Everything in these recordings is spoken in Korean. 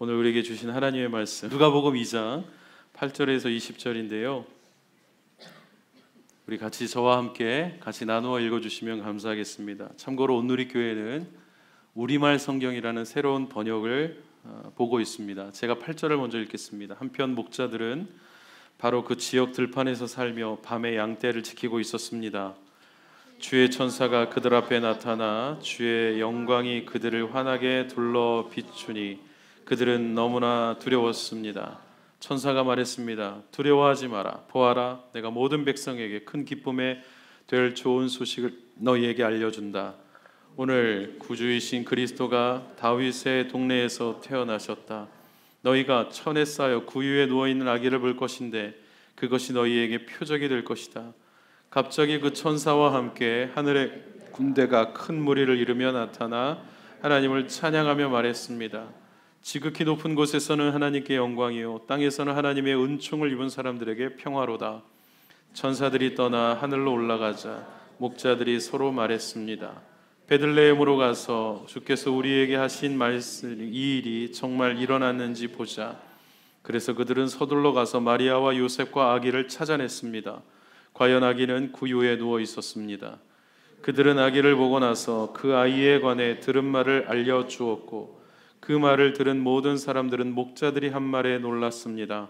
오늘 우리에게 주신 하나님의 말씀 누가복음 2장 8절에서 20절인데요. 우리 같이 저와 함께 같이 나누어 읽어 주시면 감사하겠습니다. 참고로 온누리 교회는 우리말 성경이라는 새로운 번역을 어, 보고 있습니다. 제가 8절을 먼저 읽겠습니다. 한편 목자들은 바로 그 지역 들판에서 살며 밤에 양떼를 지키고 있었습니다. 주의 천사가 그들 앞에 나타나 주의 영광이 그들을 환하게 둘러 비추니 그들은 너무나 두려웠습니다. 천사가 말했습니다. 두려워하지 마라. 보아라, 내가 모든 백성에게 큰 기쁨에 될 좋은 소식을 너희에게 알려준다. 오늘 구주이신 그리스도가 다윗의 동네에서 태어나셨다. 너희가 천에 쌓여 구유에 누워 있는 아기를 볼 것인데 그것이 너희에게 표적이 될 것이다. 갑자기 그 천사와 함께 하늘의 군대가 큰 무리를 이루며 나타나 하나님을 찬양하며 말했습니다. 지극히 높은 곳에서는 하나님께 영광이요 땅에서는 하나님의 은총을 입은 사람들에게 평화로다. 천사들이 떠나 하늘로 올라가자 목자들이 서로 말했습니다. 베들레헴으로 가서 주께서 우리에게 하신 말씀 이 일이 정말 일어났는지 보자. 그래서 그들은 서둘러 가서 마리아와 요셉과 아기를 찾아냈습니다. 과연 아기는 구유에 누워 있었습니다. 그들은 아기를 보고 나서 그 아이에 관해 들은 말을 알려 주었고 그 말을 들은 모든 사람들은 목자들이 한 말에 놀랐습니다.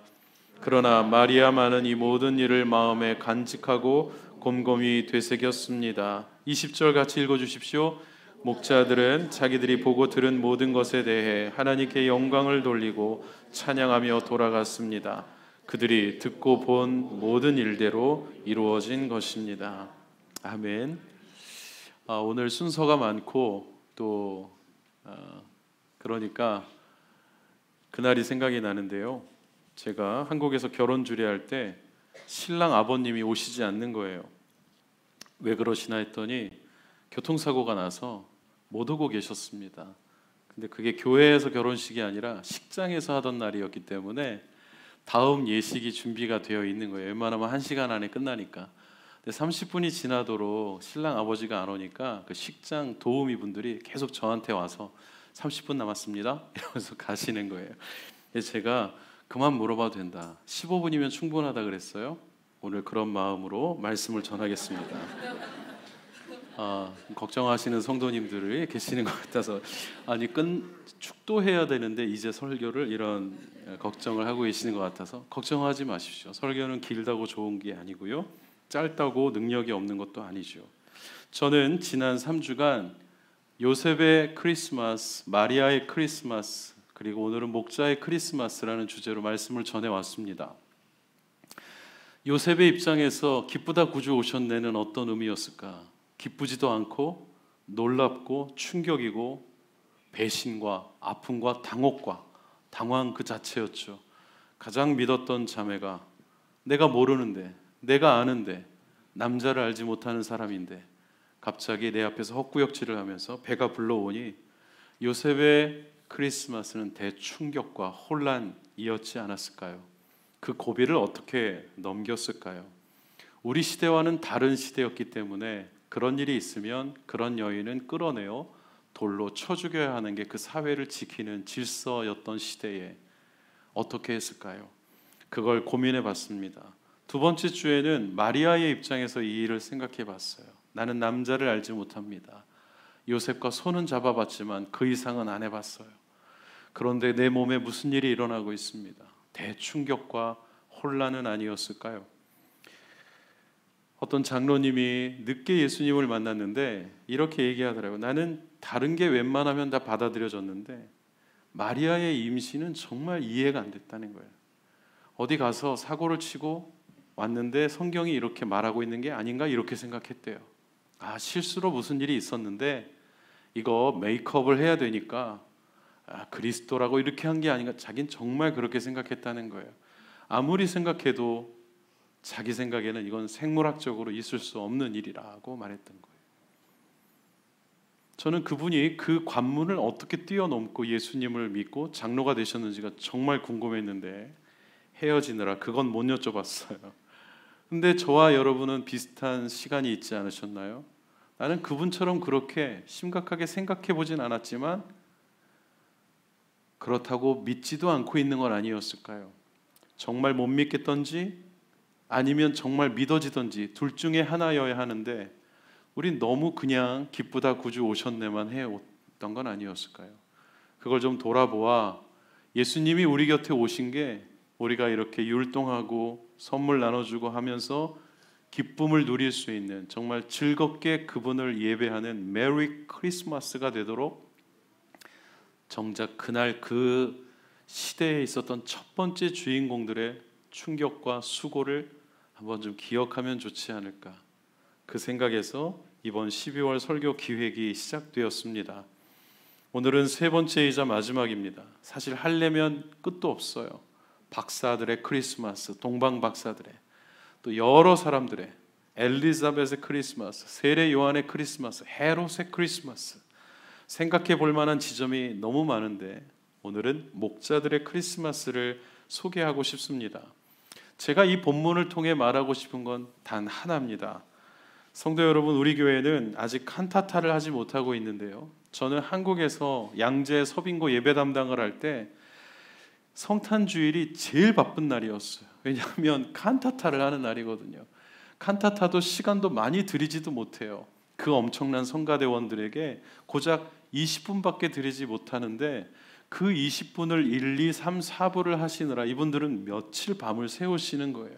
그러나 마리아만은 이 모든 일을 마음에 간직하고 곰곰이 되새겼습니다. 20절 같이 읽어 주십시오. 목자들은 자기들이 보고 들은 모든 것에 대해 하나님께 영광을 돌리고 찬양하며 돌아갔습니다. 그들이 듣고 본 모든 일대로 이루어진 것입니다. 아멘. 아, 오늘 순서가 많고 또 아, 그러니까 그날이 생각이 나는데요. 제가 한국에서 결혼 주례할 때 신랑 아버님이 오시지 않는 거예요. 왜 그러시나 했더니 교통사고가 나서 못 오고 계셨습니다. 근데 그게 교회에서 결혼식이 아니라 식장에서 하던 날이었기 때문에 다음 예식이 준비가 되어 있는 거예요. 웬만하면 한 시간 안에 끝나니까. 근데 30분이 지나도록 신랑 아버지가 안 오니까 그 식장 도우미 분들이 계속 저한테 와서 30분 남았습니다. 이러면서 가시는 거예요. 제가 그만 물어봐도 된다. 15분이면 충분하다 그랬어요. 오늘 그런 마음으로 말씀을 전하겠습니다. 아, 걱정하시는 성도님들이 계시는 것 같아서 아니 끈 축도해야 되는데 이제 설교를 이런 걱정을 하고 계시는 것 같아서 걱정하지 마십시오. 설교는 길다고 좋은 게 아니고요. 짧다고 능력이 없는 것도 아니죠. 저는 지난 3주간 요셉의 크리스마스, 마리아의 크리스마스, 그리고 오늘은 목자의 크리스마스라는 주제로 말씀을 전해 왔습니다. 요셉의 입장에서 기쁘다 구주 오셨네는 어떤 의미였을까? 기쁘지도 않고 놀랍고 충격이고 배신과 아픔과 당혹과 당황 그 자체였죠. 가장 믿었던 자매가 내가 모르는데, 내가 아는데, 남자를 알지 못하는 사람인데 갑자기 내 앞에서 헛구역질을 하면서 배가 불러오니 요셉의 크리스마스는 대충격과 혼란이었지 않았을까요? 그 고비를 어떻게 넘겼을까요? 우리 시대와는 다른 시대였기 때문에 그런 일이 있으면 그런 여인은 끌어내어 돌로 쳐 죽여야 하는 게 그 사회를 지키는 질서였던 시대에 어떻게 했을까요? 그걸 고민해 봤습니다. 두 번째 주에는 마리아의 입장에서 이 일을 생각해 봤어요. 나는 남자를 알지 못합니다. 요셉과 손은 잡아봤지만 그 이상은 안 해봤어요. 그런데 내 몸에 무슨 일이 일어나고 있습니다. 대충격과 혼란은 아니었을까요? 어떤 장로님이 늦게 예수님을 만났는데 이렇게 얘기하더라고요. 나는 다른 게 웬만하면 다 받아들여졌는데 마리아의 임신은 정말 이해가 안 됐다는 거예요. 어디 가서 사고를 치고 왔는데 성경이 이렇게 말하고 있는 게 아닌가 이렇게 생각했대요. 아, 실수로 무슨 일이 있었는데 이거 메이크업을 해야 되니까 아, 그리스도라고 이렇게 한 게 아닌가 자기는 정말 그렇게 생각했다는 거예요. 아무리 생각해도 자기 생각에는 이건 생물학적으로 있을 수 없는 일이라고 말했던 거예요. 저는 그분이 그 관문을 어떻게 뛰어넘고 예수님을 믿고 장로가 되셨는지가 정말 궁금했는데 헤어지느라 그건 못 여쭤봤어요. 근데 저와 여러분은 비슷한 시간이 있지 않으셨나요? 나는 그분처럼 그렇게 심각하게 생각해 보진 않았지만 그렇다고 믿지도 않고 있는 건 아니었을까요? 정말 못 믿겠던지 아니면 정말 믿어지던지 둘 중에 하나여야 하는데 우린 너무 그냥 기쁘다 구주 오셨네만 해왔던 건 아니었을까요? 그걸 좀 돌아보아 예수님이 우리 곁에 오신 게 우리가 이렇게 율동하고 선물 나눠주고 하면서 기쁨을 누릴 수 있는 정말 즐겁게 그분을 예배하는 메리 크리스마스가 되도록 정작 그날 그 시대에 있었던 첫 번째 주인공들의 충격과 수고를 한번 좀 기억하면 좋지 않을까 그 생각에서 이번 12월 설교 기획이 시작되었습니다. 오늘은 세 번째이자 마지막입니다. 사실 할려면 끝도 없어요. 박사들의 크리스마스, 동방 박사들의 또 여러 사람들의 엘리자벳의 크리스마스, 세례 요한의 크리스마스, 헤롯의 크리스마스 생각해 볼 만한 지점이 너무 많은데 오늘은 목자들의 크리스마스를 소개하고 싶습니다. 제가 이 본문을 통해 말하고 싶은 건 단 하나입니다. 성도 여러분, 우리 교회는 아직 칸타타를 하지 못하고 있는데요. 저는 한국에서 양재 서빙고 예배 담당을 할때 성탄 주일이 제일 바쁜 날이었어요. 왜냐하면 칸타타를 하는 날이거든요. 칸타타도 시간도 많이 들이지도 못해요. 그 엄청난 성가대원들에게 고작 20분밖에 드리지 못하는데 그 20분을 1, 2, 3, 4부를 하시느라 이분들은 며칠 밤을 새우시는 거예요.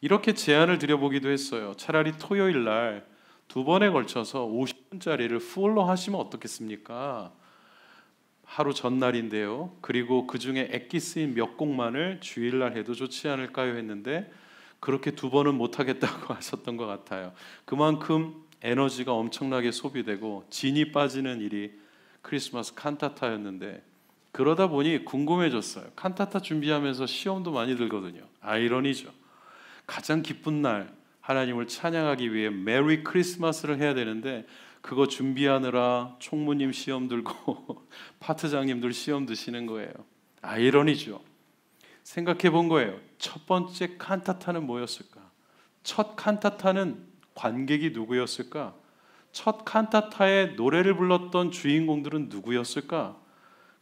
이렇게 제안을 드려보기도 했어요. 차라리 토요일 날 두 번에 걸쳐서 50분짜리를 풀로 하시면 어떻겠습니까? 하루 전날인데요. 그리고 그 중에 액기 쓰인 몇 곡만을 주일날 해도 좋지 않을까요? 했는데 그렇게 두 번은 못 하겠다고 하셨던 것 같아요. 그만큼 에너지가 엄청나게 소비되고 진이 빠지는 일이 크리스마스 칸타타였는데 그러다 보니 궁금해졌어요. 칸타타 준비하면서 시험도 많이 들거든요. 아이러니죠. 가장 기쁜 날 하나님을 찬양하기 위해 메리 크리스마스를 해야 되는데 그거 준비하느라 총무님 시험 들고 파트장님들 시험 드시는 거예요. 아이러니죠. 생각해 본 거예요. 첫 번째 칸타타는 뭐였을까? 첫 칸타타는 관객이 누구였을까? 첫 칸타타의 노래를 불렀던 주인공들은 누구였을까?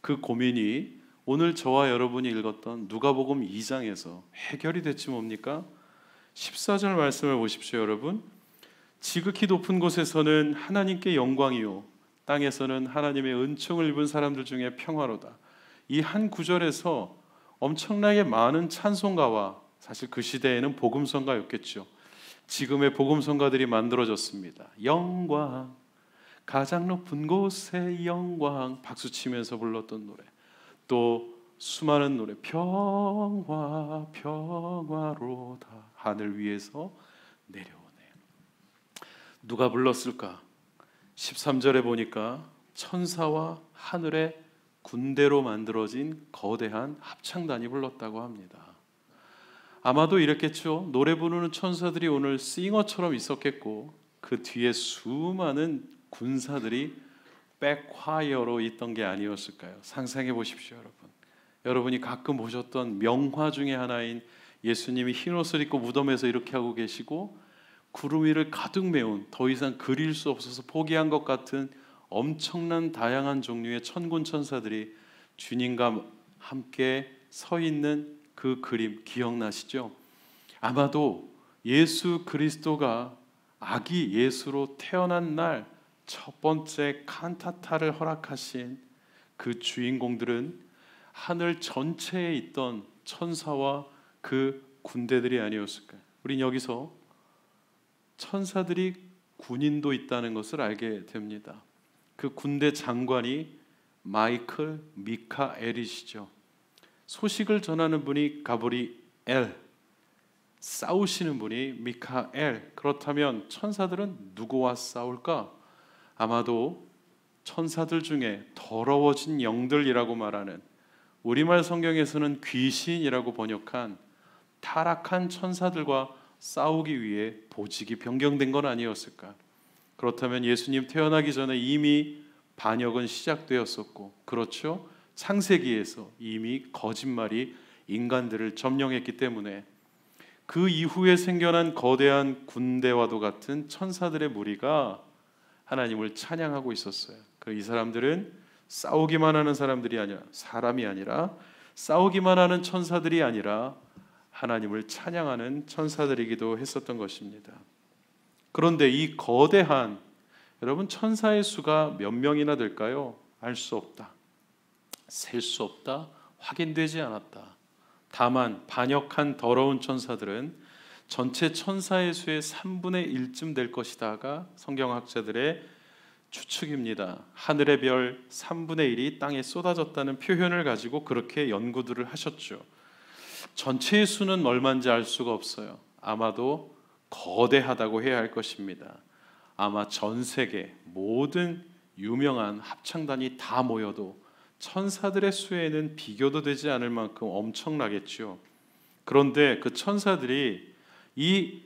그 고민이 오늘 저와 여러분이 읽었던 누가복음 2장에서 해결이 됐지 뭡니까? 14절 말씀을 보십시오, 여러분. 지극히 높은 곳에서는 하나님께 영광이요 땅에서는 하나님의 은총을 입은 사람들 중에 평화로다. 이 한 구절에서 엄청나게 많은 찬송가와 사실 그 시대에는 복음성가였겠죠. 지금의 복음성가들이 만들어졌습니다. 영광 가장 높은 곳의 영광 박수 치면서 불렀던 노래. 또 수많은 노래 평화 평화로다 하늘 위에서 내려 누가 불렀을까? 13절에 보니까 천사와 하늘의 군대로 만들어진 거대한 합창단이 불렀다고 합니다. 아마도 이랬겠죠. 노래 부르는 천사들이 오늘 싱어처럼 있었겠고 그 뒤에 수많은 군사들이 백화이어로 있던 게 아니었을까요? 상상해 보십시오, 여러분. 여러분이 가끔 보셨던 명화 중의 하나인 예수님이 흰 옷을 입고 무덤에서 이렇게 하고 계시고 구름 위를 가득 메운 더 이상 그릴 수 없어서 포기한 것 같은 엄청난 다양한 종류의 천군 천사들이 주님과 함께 서 있는 그 그림 기억나시죠? 아마도 예수 그리스도가 아기 예수로 태어난 날 첫 번째 칸타타를 허락하신 그 주인공들은 하늘 전체에 있던 천사와 그 군대들이 아니었을까요? 우린 여기서 천사들이 군인도 있다는 것을 알게 됩니다. 그 군대 장관이 마이클 미카엘이시죠. 소식을 전하는 분이 가브리엘, 싸우시는 분이 미카엘. 그렇다면 천사들은 누구와 싸울까? 아마도 천사들 중에 더러워진 영들이라고 말하는 우리말 성경에서는 귀신이라고 번역한 타락한 천사들과 싸우기 위해 보직이 변경된 건 아니었을까? 그렇다면 예수님 태어나기 전에 이미 반역은 시작되었었고, 그렇죠? 창세기에서 이미 거짓말이 인간들을 점령했기 때문에 그 이후에 생겨난 거대한 군대와도 같은 천사들의 무리가 하나님을 찬양하고 있었어요. 그이 사람들은 싸우기만 하는 사람들이 아니라 사람이 아니라 싸우기만 하는 천사들이 아니라 하나님을 찬양하는 천사들이기도 했었던 것입니다. 그런데 이 거대한 여러분 천사의 수가 몇 명이나 될까요? 알 수 없다. 셀 수 없다. 확인되지 않았다. 다만 반역한 더러운 천사들은 전체 천사의 수의 3분의 1쯤 될 것이다가 성경학자들의 추측입니다. 하늘의 별 3분의 1이 땅에 쏟아졌다는 표현을 가지고 그렇게 연구들을 하셨죠. 전체의 수는 얼마인지 알 수가 없어요. 아마도 거대하다고 해야 할 것입니다. 아마 전 세계 모든 유명한 합창단이 다 모여도 천사들의 수에는 비교도 되지 않을 만큼 엄청나겠죠. 그런데 그 천사들이 이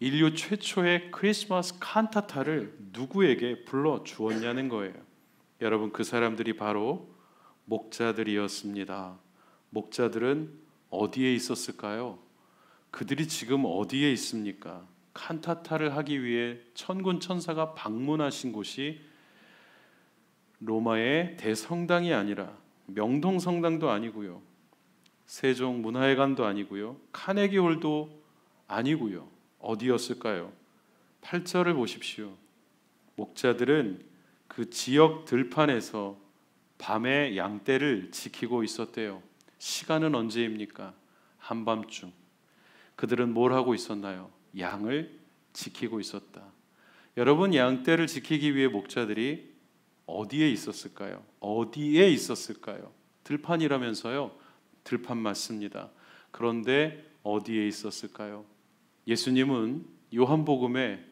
인류 최초의 크리스마스 칸타타를 누구에게 불러 주었냐는 거예요. 여러분 그 사람들이 바로 목자들이었습니다. 목자들은 어디에 있었을까요? 그들이 지금 어디에 있습니까? 칸타타를 하기 위해 천군 천사가 방문하신 곳이 로마의 대성당이 아니라 명동 성당도 아니고요. 세종 문화회관도 아니고요. 카네기 홀도 아니고요. 어디였을까요? 8절을 보십시오. 목자들은 그 지역 들판에서 밤에 양떼를 지키고 있었대요. 시간은 언제입니까? 한밤중. 그들은 뭘 하고 있었나요? 양을 지키고 있었다. 여러분 양떼를 지키기 위해 목자들이 어디에 있었을까요? 어디에 있었을까요? 들판이라면서요. 들판 맞습니다. 그런데 어디에 있었을까요? 예수님은 요한복음에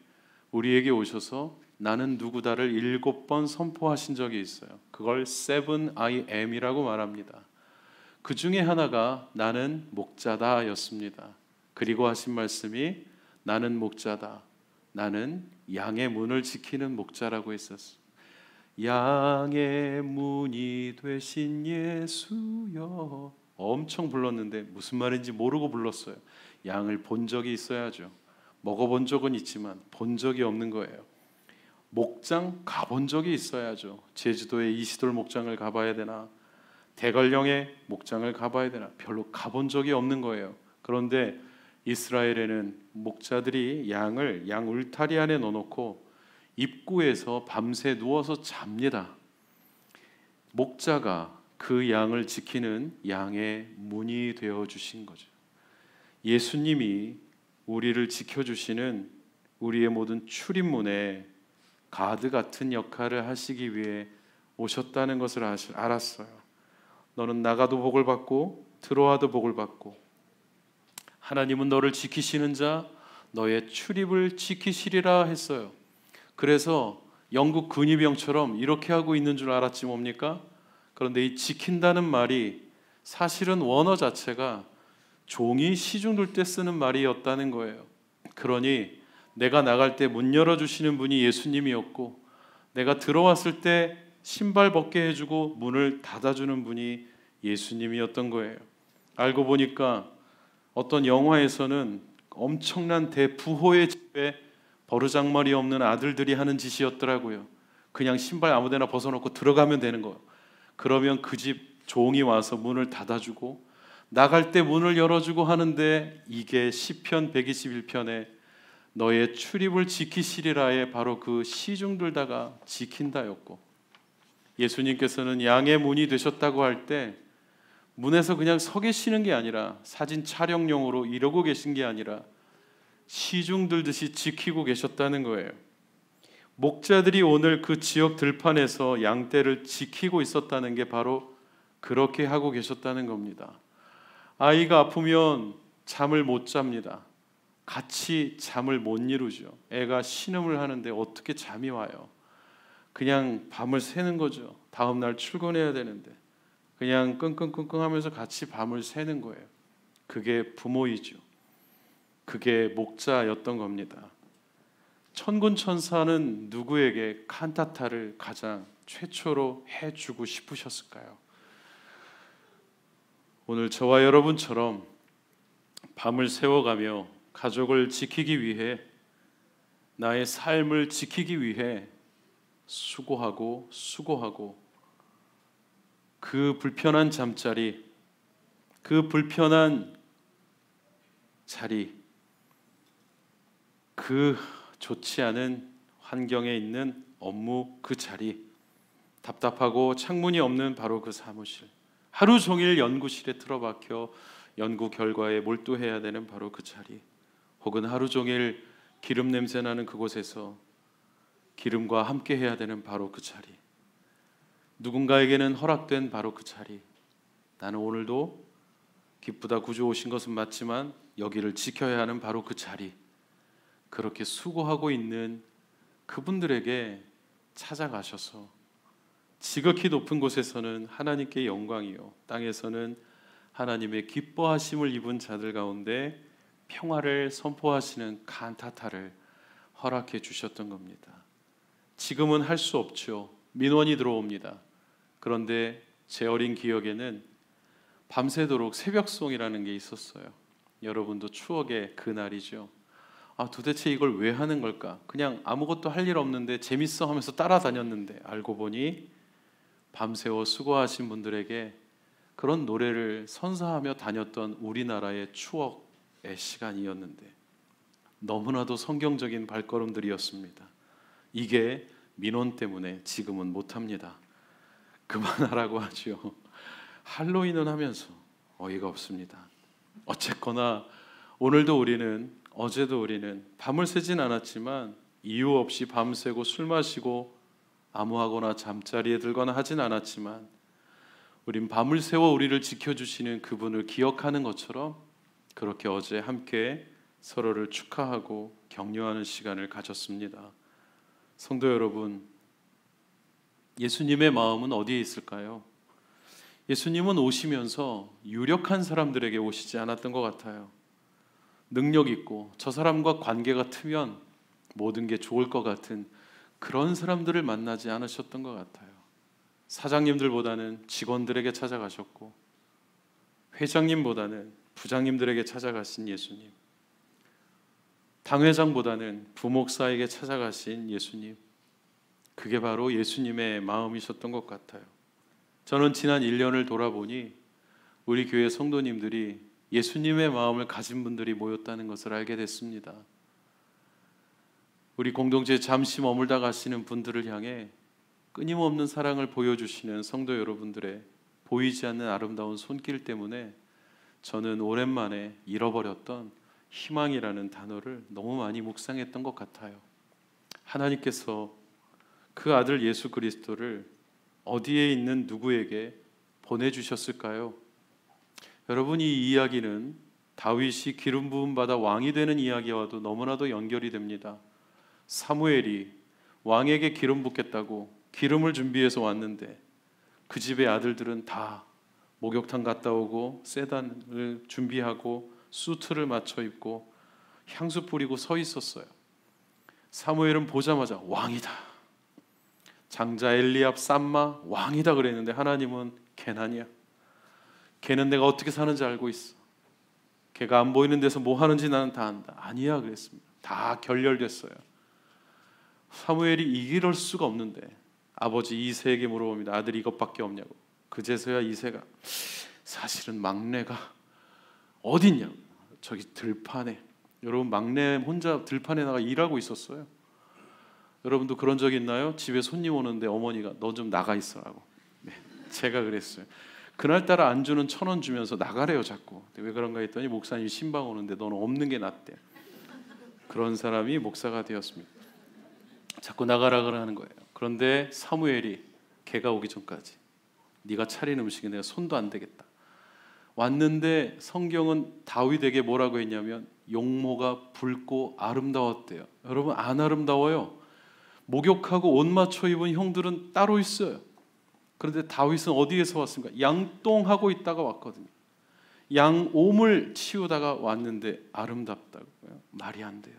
우리에게 오셔서 나는 누구다를 일곱 번 선포하신 적이 있어요. 그걸 seven I am이라고 말합니다. 그 중에 하나가 나는 목자다였습니다. 그리고 하신 말씀이 나는 목자다. 나는 양의 문을 지키는 목자라고 했었어. 양의 문이 되신 예수여. 엄청 불렀는데 무슨 말인지 모르고 불렀어요. 양을 본 적이 있어야죠. 먹어본 적은 있지만 본 적이 없는 거예요. 목장 가본 적이 있어야죠. 제주도에 이시돌 목장을 가봐야 되나 대관령의 목장을 가봐야 되나? 별로 가본 적이 없는 거예요. 그런데 이스라엘에는 목자들이 양을 양 울타리 안에 넣어놓고 입구에서 밤새 누워서 잡니다. 목자가 그 양을 지키는 양의 문이 되어 주신 거죠. 예수님이 우리를 지켜주시는 우리의 모든 출입문에 가드 같은 역할을 하시기 위해 오셨다는 것을 알았어요. 너는 나가도 복을 받고 들어와도 복을 받고 하나님은 너를 지키시는 자 너의 출입을 지키시리라 했어요. 그래서 영국 근위병처럼 이렇게 하고 있는 줄 알았지 뭡니까? 그런데 이 지킨다는 말이 사실은 원어 자체가 종이 시중 둘때 쓰는 말이었다는 거예요. 그러니 내가 나갈 때 문 열어 주시는 분이 예수님이었고 내가 들어왔을 때 신발 벗게 해주고 문을 닫아주는 분이 예수님이었던 거예요. 알고 보니까 어떤 영화에서는 엄청난 대부호의 집에 버르장머리 없는 아들들이 하는 짓이었더라고요. 그냥 신발 아무데나 벗어놓고 들어가면 되는 거예요. 그러면 그 집 종이 와서 문을 닫아주고 나갈 때 문을 열어주고 하는데 이게 시편 121편에 너의 출입을 지키시리라에 바로 그 시중들다가 지킨다였고 예수님께서는 양의 문이 되셨다고 할 때 문에서 그냥 서 계시는 게 아니라 사진 촬영용으로 이러고 계신 게 아니라 시중 들듯이 지키고 계셨다는 거예요. 목자들이 오늘 그 지역 들판에서 양떼를 지키고 있었다는 게 바로 그렇게 하고 계셨다는 겁니다. 아이가 아프면 잠을 못 잡니다. 같이 잠을 못 이루죠. 애가 신음을 하는데 어떻게 잠이 와요? 그냥 밤을 새는 거죠. 다음 날 출근해야 되는데 그냥 끙끙끙끙 하면서 같이 밤을 새는 거예요. 그게 부모이죠. 그게 목자였던 겁니다. 천군 천사는 누구에게 칸타타를 가장 최초로 해 주고 싶으셨을까요? 오늘 저와 여러분처럼 밤을 세워가며 가족을 지키기 위해 나의 삶을 지키기 위해 수고하고 수고하고 그 불편한 잠자리, 그 불편한 자리, 그 좋지 않은 환경에 있는 업무 그 자리, 답답하고 창문이 없는 바로 그 사무실, 하루 종일 연구실에 틀어박혀 연구 결과에 몰두해야 되는 바로 그 자리, 혹은 하루 종일 기름 냄새 나는 그곳에서 기름과 함께 해야 되는 바로 그 자리. 누군가에게는 허락된 바로 그 자리. 나는 오늘도 기쁘다 구주 오신 것은 맞지만 여기를 지켜야 하는 바로 그 자리. 그렇게 수고하고 있는 그분들에게 찾아가셔서 지극히 높은 곳에서는 하나님께 영광이요 땅에서는 하나님의 기뻐하심을 입은 자들 가운데 평화를 선포하시는 간타타를 허락해 주셨던 겁니다. 지금은 할 수 없죠. 민원이 들어옵니다. 그런데 제 어린 기억에는 밤새도록 새벽송이라는 게 있었어요. 여러분도 추억의 그날이죠. 아, 도대체 이걸 왜 하는 걸까? 그냥 아무것도 할 일 없는데 재밌어 하면서 따라다녔는데 알고 보니 밤새워 수고하신 분들에게 그런 노래를 선사하며 다녔던 우리나라의 추억의 시간이었는데 너무나도 성경적인 발걸음들이었습니다. 이게 민원 때문에 지금은 못합니다. 그만하라고 하죠. 할로윈은 하면서 어이가 없습니다. 어쨌거나 오늘도 우리는 어제도 우리는 밤을 새진 않았지만 이유 없이 밤새고 술 마시고 아무하거나 잠자리에 들거나 하진 않았지만 우린 밤을 새워 우리를 지켜주시는 그분을 기억하는 것처럼 그렇게 어제 함께 서로를 축하하고 격려하는 시간을 가졌습니다. 성도 여러분, 예수님의 마음은 어디에 있을까요? 예수님은 오시면서 유력한 사람들에게 오시지 않았던 것 같아요. 능력 있고 저 사람과 관계가 트면 모든 게 좋을 것 같은 그런 사람들을 만나지 않으셨던 것 같아요. 사장님들보다는 직원들에게 찾아가셨고 회장님보다는 부장님들에게 찾아가신 예수님. 당회장보다는 부목사에게 찾아가신 예수님. 그게 바로 예수님의 마음이셨던 것 같아요. 저는 지난 1년을 돌아보니 우리 교회 성도님들이 예수님의 마음을 가진 분들이 모였다는 것을 알게 됐습니다. 우리 공동체 잠시 머물다 가시는 분들을 향해 끊임없는 사랑을 보여주시는 성도 여러분들의 보이지 않는 아름다운 손길 때문에 저는 오랜만에 잃어버렸던 희망이라는 단어를 너무 많이 묵상했던 것 같아요. 하나님께서 그 아들 예수 그리스도를 어디에 있는 누구에게 보내주셨을까요? 여러분 이 이야기는 다윗이 기름 부음 받아 왕이 되는 이야기와도 너무나도 연결이 됩니다. 사무엘이 왕에게 기름 붓겠다고 기름을 준비해서 왔는데 그 집의 아들들은 다 목욕탕 갔다 오고 세단을 준비하고 수트를 맞춰 입고 향수 뿌리고 서 있었어요. 사무엘은 보자마자 왕이다. 장자 엘리압 삼마 왕이다 그랬는데 하나님은 개난이야. 걔는 내가 어떻게 사는지 알고 있어. 걔가 안 보이는 데서 뭐 하는지 나는 다 안다. 아니야 그랬습니다. 다 결렬됐어요. 사무엘이 이럴 수가 없는데 아버지 이세에게 물어봅니다. 아들 이것밖에 없냐고. 그제서야 이세가 사실은 막내가 어딨냐? 저기 들판에. 여러분 막내 혼자 들판에 나가 일하고 있었어요. 여러분도 그런 적 있나요? 집에 손님 오는데 어머니가 너 좀 나가 있어라고. 네, 제가 그랬어요. 그날따라 안 주는 천 원 주면서 나가래요 자꾸. 왜 그런가 했더니 목사님 신방 오는데 너는 없는 게 낫대. 그런 사람이 목사가 되었습니다. 자꾸 나가라 그러는 거예요. 그런데 사무엘이 개가 오기 전까지 네가 차린 음식에 내가 손도 안 대겠다. 왔는데 성경은 다윗에게 뭐라고 했냐면 용모가 붉고 아름다웠대요. 여러분 안 아름다워요. 목욕하고 옷 맞춰 입은 형들은 따로 있어요. 그런데 다윗은 어디에서 왔습니까? 양똥하고 있다가 왔거든요. 양 옴을 치우다가 왔는데 아름답다고요. 말이 안 돼요.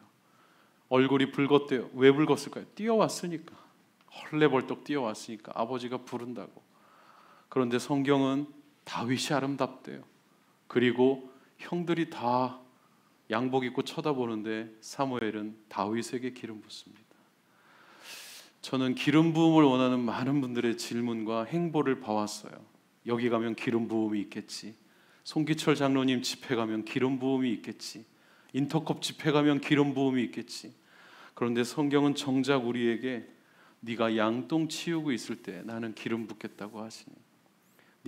얼굴이 붉었대요. 왜 붉었을까요? 뛰어왔으니까. 헐레벌떡 뛰어왔으니까 아버지가 부른다고. 그런데 성경은 다윗이 아름답대요. 그리고 형들이 다 양복 입고 쳐다보는데 사무엘은 다윗에게 기름 붓습니다. 저는 기름 부음을 원하는 많은 분들의 질문과 행보를 봐왔어요. 여기 가면 기름 부음이 있겠지. 송기철 장로님 집회 가면 기름 부음이 있겠지. 인터컵 집회 가면 기름 부음이 있겠지. 그런데 성경은 정작 우리에게 네가 양똥 치우고 있을 때 나는 기름 붓겠다고 하시니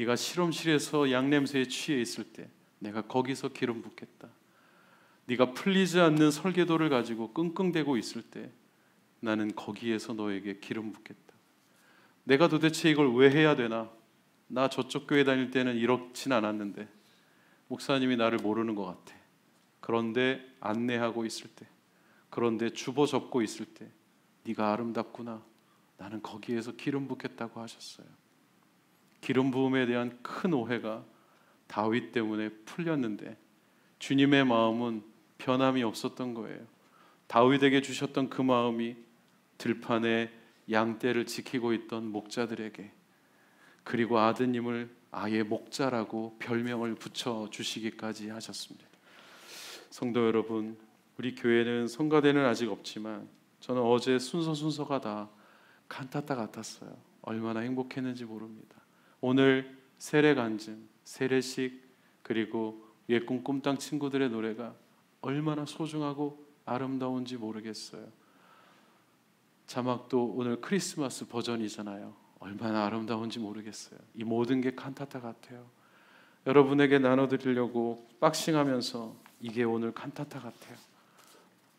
네가 실험실에서 양냄새에 취해 있을 때 내가 거기서 기름 붓겠다. 네가 풀리지 않는 설계도를 가지고 끙끙대고 있을 때 나는 거기에서 너에게 기름 붓겠다. 내가 도대체 이걸 왜 해야 되나? 나 저쪽 교회 다닐 때는 이렇진 않았는데 목사님이 나를 모르는 것 같아. 그런데 안내하고 있을 때, 그런데 주보 접고 있을 때, 네가 아름답구나. 나는 거기에서 기름 붓겠다고 하셨어요. 기름 부음에 대한 큰 오해가 다윗 때문에 풀렸는데 주님의 마음은 변함이 없었던 거예요. 다윗에게 주셨던 그 마음이 들판에 양떼를 지키고 있던 목자들에게 그리고 아드님을 아예 목자라고 별명을 붙여 주시기까지 하셨습니다. 성도 여러분, 우리 교회는 성가대는 아직 없지만 저는 어제 순서 순서가 다 칸타타 같았어요. 얼마나 행복했는지 모릅니다. 오늘 세례 간증, 세례식 그리고 예꿈 꼼땅 친구들의 노래가 얼마나 소중하고 아름다운지 모르겠어요. 자막도 오늘 크리스마스 버전이잖아요. 얼마나 아름다운지 모르겠어요. 이 모든 게 칸타타 같아요. 여러분에게 나눠드리려고 박싱하면서 이게 오늘 칸타타 같아요.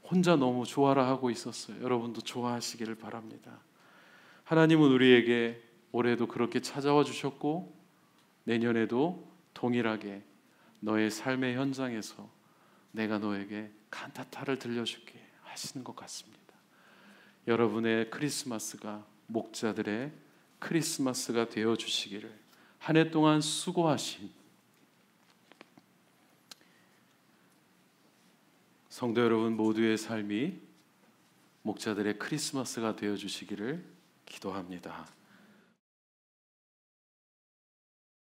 혼자 너무 좋아라 하고 있었어요. 여러분도 좋아하시기를 바랍니다. 하나님은 우리에게 올해도 그렇게 찾아와 주셨고 내년에도 동일하게 너의 삶의 현장에서 내가 너에게 간타타를 들려줄게 하시는 것 같습니다. 여러분의 크리스마스가 목자들의 크리스마스가 되어 주시기를 한 해 동안 수고하신 성도 여러분 모두의 삶이 목자들의 크리스마스가 되어 주시기를 기도합니다.